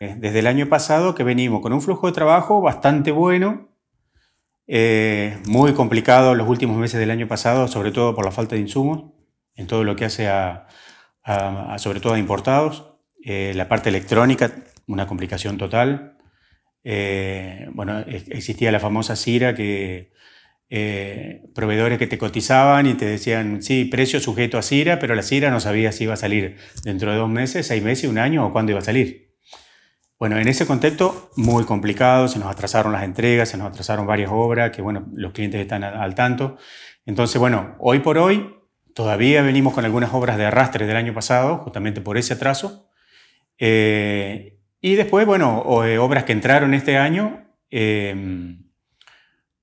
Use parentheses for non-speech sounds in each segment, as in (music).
Desde el año pasado que venimos con un flujo de trabajo bastante bueno, eh, muy complicado los últimos meses del año pasado, sobre todo por la falta de insumos, en todo lo que hace a, sobre todo a importados. Eh, la parte electrónica, una complicación total. Eh, bueno, existía la famosa CIRA que proveedores que te cotizaban y te decían, sí, precio sujeto a CIRA, pero la CIRA no sabía si iba a salir dentro de dos meses, seis meses, un año o cuándo iba a salir. Bueno, en ese contexto muy complicado, se nos atrasaron las entregas, se nos atrasaron varias obras, que bueno, los clientes están al tanto. Entonces, bueno, hoy por hoy todavía venimos con algunas obras de arrastre del año pasado, justamente por ese atraso. Eh, y después, bueno, eh, obras que entraron este año, em,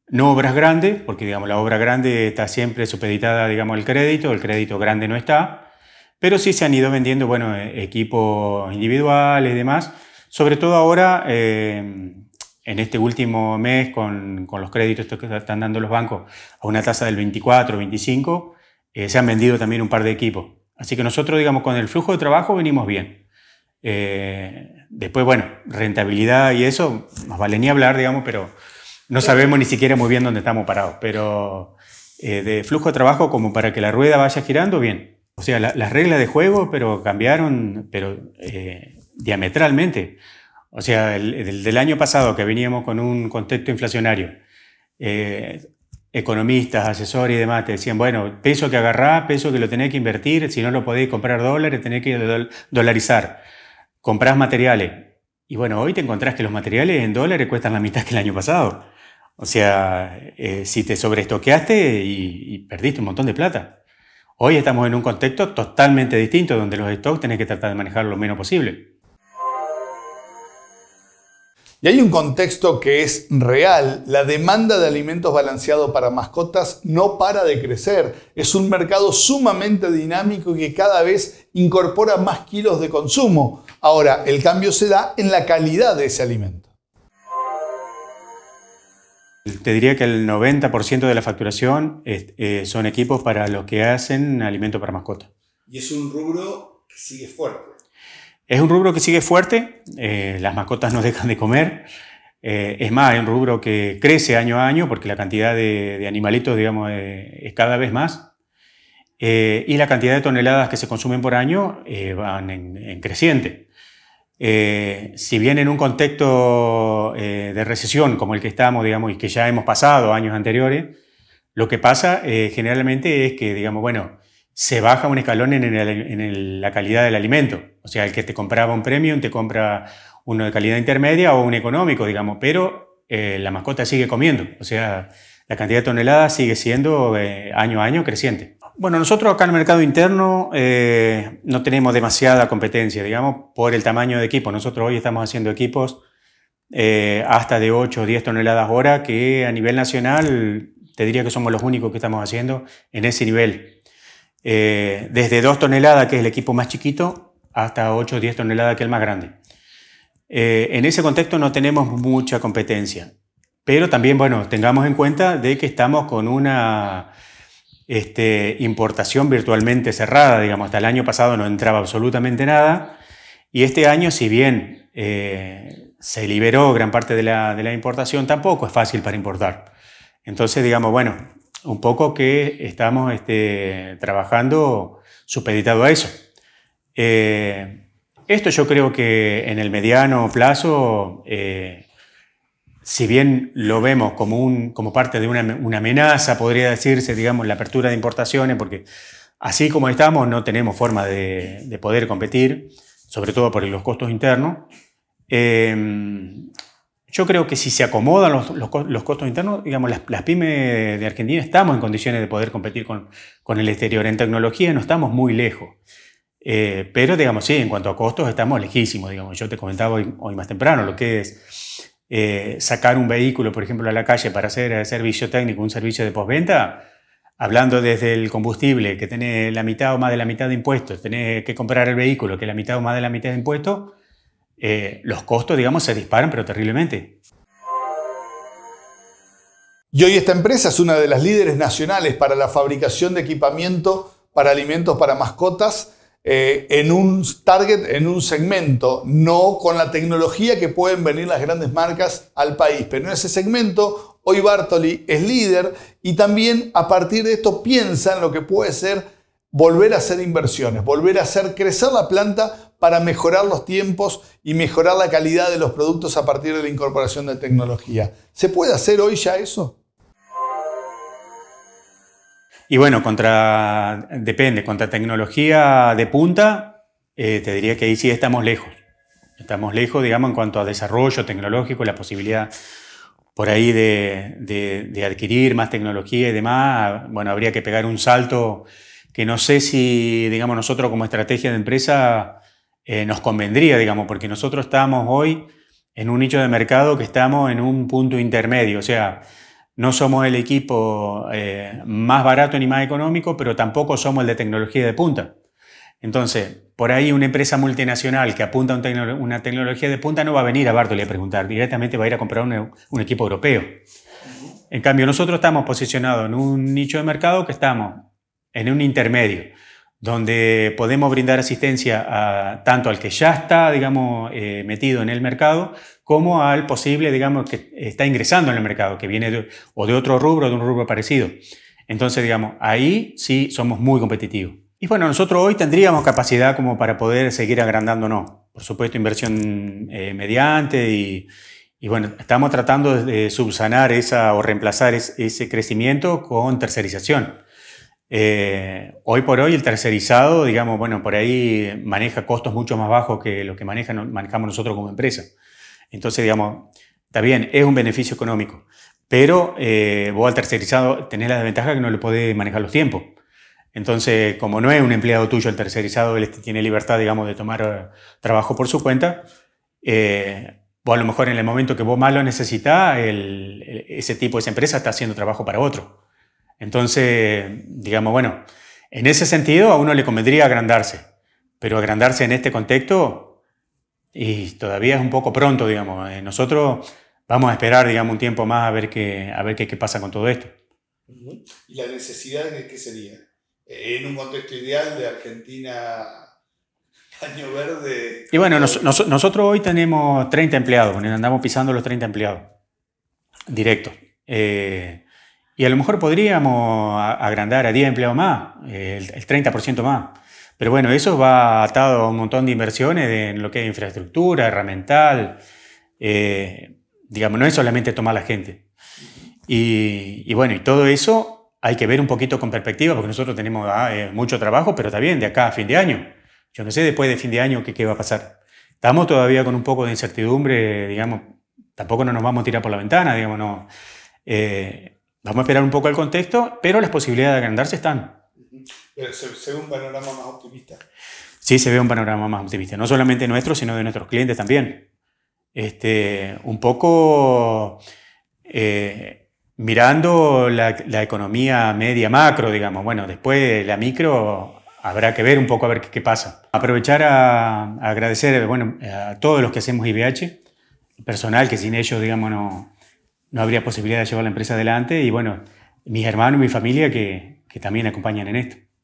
no obras grandes, porque digamos, la obra grande está siempre supeditada digamos, al crédito, el crédito grande no está, pero sí se han ido vendiendo, bueno, equipos individuales y demás sobre todo ahora, em, en este último mes, con, los créditos que están dando los bancos a una tasa del 24, 25, eh, se han vendido también un par de equipos. Así que nosotros, digamos, con el flujo de trabajo venimos bien. Eh, después, bueno, rentabilidad y eso, nos vale ni hablar, digamos, pero no sabemos ni siquiera muy bien dónde estamos parados. Pero eh, de flujo de trabajo como para que la rueda vaya girando, bien. O sea, las reglas de juego, pero cambiaron, pero diametralmente. O sea, del año pasado que veníamos con un contexto inflacionario, eh, economistas, asesores y demás te decían, bueno, peso que agarrá, peso que lo tenés que invertir, si no lo podéis comprar dólares, tenés que dolarizar, comprás materiales. Y bueno, hoy te encontrás que los materiales en dólares cuestan la mitad que el año pasado. O sea, eh, si te sobreestoqueaste y, y perdiste un montón de plata. Hoy estamos en un contexto totalmente distinto donde los stocks tenés que tratar de manejar lo menos posible. Y hay un contexto que es real. La demanda de alimentos balanceados para mascotas no para de crecer. Es un mercado sumamente dinámico y que cada vez incorpora más kilos de consumo. Ahora, el cambio se da en la calidad de ese alimento. Te diría que el 90% de la facturación eh, son equipos para los que hacen alimento para mascotas. Y es un rubro que sigue fuerte. Es un rubro que sigue fuerte, eh, las mascotas no (laughs) dejan de comer, eh, es más, es un rubro que crece año a año porque la cantidad de, animalitos, digamos, eh, es cada vez más. y la cantidad de toneladas que se consumen por año van en, en creciente. si bien en un contexto de recesión como el que estamos, digamos, y que ya hemos pasado años anteriores, lo que pasa generalmente es que, digamos, bueno, se baja un escalón en, la calidad del alimento. O sea, el que te compraba un premium te compra uno de calidad intermedia o un económico, digamos, pero eh, la mascota sigue comiendo. O sea, la cantidad de toneladas sigue siendo eh, año a año creciente. Bueno, nosotros acá en el mercado interno eh, no tenemos demasiada competencia, digamos, por el tamaño de equipo. Nosotros hoy estamos haciendo equipos hasta de 8 o 10 toneladas hora, que a nivel nacional te diría que somos los únicos que estamos haciendo en ese nivel. Eh, desde 2 toneladas, que es el equipo más chiquito, hasta 8 o 10 toneladas, que es el más grande. Eh, en ese contexto no tenemos mucha competencia, pero también, bueno, tengamos en cuenta de que estamos con una este, importación virtualmente cerrada, digamos, hasta el año pasado no entraba absolutamente nada, y este año, si bien eh, se liberó gran parte de la importación, tampoco es fácil para importar. Entonces, digamos, bueno, un poco que estamos este, trabajando supeditado a eso. Eh, esto yo creo que en el mediano plazo, eh, si bien lo vemos como, parte de una, amenaza, podría decirse, digamos, la apertura de importaciones, porque así como estamos no tenemos forma de, poder competir, sobre todo por los costos internos. Eh, yo creo que si se acomodan los, los, costos internos, digamos, las, pymes de Argentina estamos en condiciones de poder competir con, con el exterior. En tecnología no estamos muy lejos. Eh, pero, digamos, sí, en cuanto a costos estamos lejísimos. Digamos. Yo te comentaba hoy, más temprano lo que es eh, sacar un vehículo, por ejemplo, a la calle para hacer servicio técnico, un servicio de postventa, hablando desde el combustible, que tiene la mitad o más de la mitad de impuestos, tiene que comprar el vehículo, que la mitad o más de la mitad de impuestos, eh, los costos, digamos, se disparan, pero terriblemente. Y hoy esta empresa es una de las líderes nacionales para la fabricación de equipamiento para alimentos para mascotas eh, en un target, en un segmento, no con la tecnología que pueden venir las grandes marcas al país. Pero en ese segmento, hoy Bartoli es líder y también a partir de esto piensa en lo que puede ser volver a hacer inversiones, volver a hacer crecer la planta para mejorar los tiempos y mejorar la calidad de los productos a partir de la incorporación de tecnología. ¿Se puede hacer hoy ya eso? Y bueno, contra, depende, contra tecnología de punta, eh, te diría que ahí sí estamos lejos. Estamos lejos, digamos, en cuanto a desarrollo tecnológico, la posibilidad por ahí de adquirir más tecnología y demás. Bueno, habría que pegar un salto que no sé si, digamos, nosotros como estrategia de empresa eh, nos convendría, digamos, porque nosotros estamos hoy en un nicho de mercado que estamos en un punto intermedio, o sea, no somos el equipo eh, más barato ni más económico, pero tampoco somos el de tecnología de punta. Entonces, por ahí una empresa multinacional que apunta a una tecnología de punta no va a venir a Bartoli a preguntar, directamente va a ir a comprar un equipo europeo. En cambio, nosotros estamos posicionados en un nicho de mercado que estamos en un intermedio donde podemos brindar asistencia tanto al que ya está, digamos, eh, metido en el mercado, como al posible, digamos, que está ingresando en el mercado, que viene o de otro rubro, de un rubro parecido. Entonces, digamos, ahí sí somos muy competitivos. Y bueno, nosotros hoy tendríamos capacidad como para poder seguir agrandándonos. Por supuesto, inversión eh, mediante y, bueno, estamos tratando de subsanar esa o reemplazar ese crecimiento con tercerización. Eh, hoy por hoy el tercerizado, digamos, bueno, por ahí maneja costos mucho más bajos que lo que manejan, manejamos nosotros como empresa. Entonces, digamos, está bien, es un beneficio económico, pero eh, vos al tercerizado tenés la desventaja que no le podés manejar los tiempos. Entonces, como no es un empleado tuyo el tercerizado, él este tiene libertad, digamos, de tomar eh, trabajo por su cuenta, vos a lo mejor en el momento que vos más lo necesitas, ese tipo, esa empresa está haciendo trabajo para otro. Entonces, digamos, bueno, en ese sentido a uno le convendría agrandarse, pero agrandarse en este contexto y todavía es un poco pronto, digamos. Eh, nosotros vamos a esperar, digamos, un tiempo más a ver qué, a ver qué, pasa con todo esto. ¿Y la necesidad de qué sería? En un contexto ideal de Argentina, año verde. Y bueno, nosotros hoy tenemos 30 empleados, andamos pisando los 30 empleados directos. Eh, y a lo mejor podríamos agrandar a 10 empleados más, el, 30% más. Pero bueno, eso va atado a un montón de inversiones en lo que es infraestructura, herramental. Eh, digamos, no es solamente tomar la gente. Y, bueno, y todo eso hay que ver un poquito con perspectiva, porque nosotros tenemos ah, eh, mucho trabajo, pero está bien, de acá a fin de año. Yo no sé después de fin de año qué, qué va a pasar. Estamos todavía con un poco de incertidumbre, digamos, tampoco no nos vamos a tirar por la ventana, digamos, no. Eh, Vamos a esperar un poco el contexto, pero las posibilidades de agrandarse están. Pero se, ve un panorama más optimista. Sí, se ve un panorama más optimista, no solamente nuestro, sino de nuestros clientes también. Este, un poco eh, mirando la, economía media macro, digamos, bueno, después la micro habrá que ver un poco a ver qué, pasa. Aprovechar a, agradecer bueno, a todos los que hacemos IBH, personal que sin ellos, digamos, no, no habría posibilidad de llevar la empresa adelante y bueno, mis hermanos y mi familia que, que también acompañan en esto.